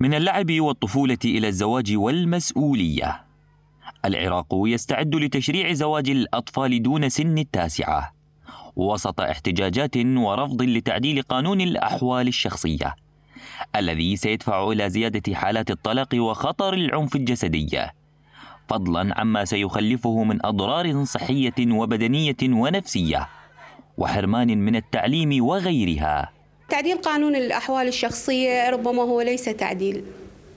من اللعب والطفولة إلى الزواج والمسؤولية. العراق يستعد لتشريع زواج الأطفال دون سن التاسعة، وسط احتجاجات ورفض لتعديل قانون الأحوال الشخصية، الذي سيدفع إلى زيادة حالات الطلاق وخطر العنف الجسدي، فضلا عما سيخلفه من أضرار صحية وبدنية ونفسية، وحرمان من التعليم وغيرها. تعديل قانون الأحوال الشخصية ربما هو ليس تعديل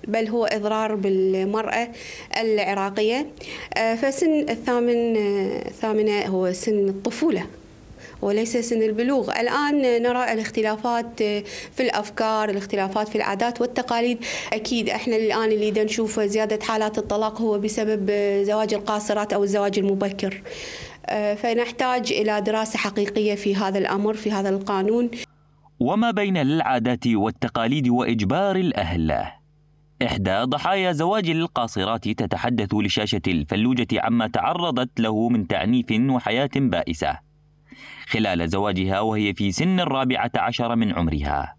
بل هو إضرار بالمرأة العراقية آه، فسن الثامن الثامنة هو سن الطفولة وليس سن البلوغ الآن نرى الاختلافات في الأفكار الاختلافات في العادات والتقاليد أكيد إحنا الآن اللي نشوف زيادة حالات الطلاق هو بسبب زواج القاصرات أو الزواج المبكر آه، فنحتاج إلى دراسة حقيقية في هذا الأمر في هذا القانون وما بين العادات والتقاليد واجبار الاهل احدى ضحايا زواج القاصرات تتحدث لشاشه الفلوجه عما تعرضت له من تعنيف وحياه بائسه خلال زواجها وهي في سن الرابعه عشر من عمرها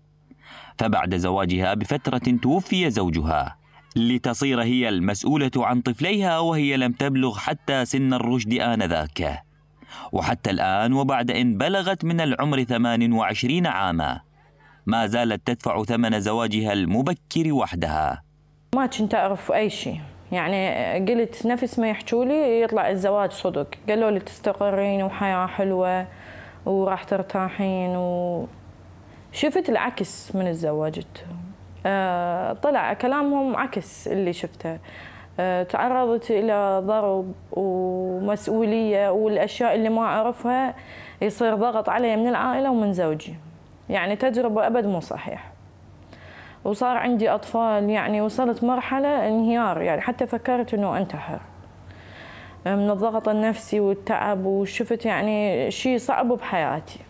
فبعد زواجها بفتره توفي زوجها لتصير هي المسؤوله عن طفليها وهي لم تبلغ حتى سن الرشد انذاك وحتى الآن وبعد أن بلغت من العمر 28 عاما ما زالت تدفع ثمن زواجها المبكر وحدها ما كنت أعرف أي شيء يعني قلت نفس ما يحكوا لي يطلع الزواج صدق قالوا لي تستقرين وحياة حلوة وراح ترتاحين و شفت العكس من تزوجت آه، طلع كلامهم عكس اللي شفته آه، تعرضت إلى ضرب ومسؤولية والأشياء اللي ما أعرفها يصير ضغط علي من العائلة ومن زوجي يعني تجربة أبد مو صحيح وصار عندي أطفال يعني وصلت مرحلة انهيار يعني حتى فكرت أنه أنتحر آه، من الضغط النفسي والتعب وشفت يعني شيء صعب بحياتي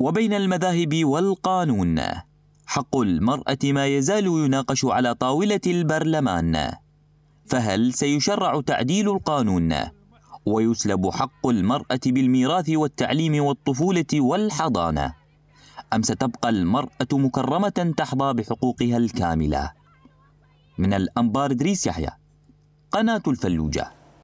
وبين المذاهب والقانون حق المرأة ما يزال يناقش على طاولة البرلمان فهل سيشرع تعديل القانون ويسلب حق المرأة بالميراث والتعليم والطفولة والحضانة أم ستبقى المرأة مكرمة تحظى بحقوقها الكاملة من الأنبار دريس يحيى قناة الفلوجة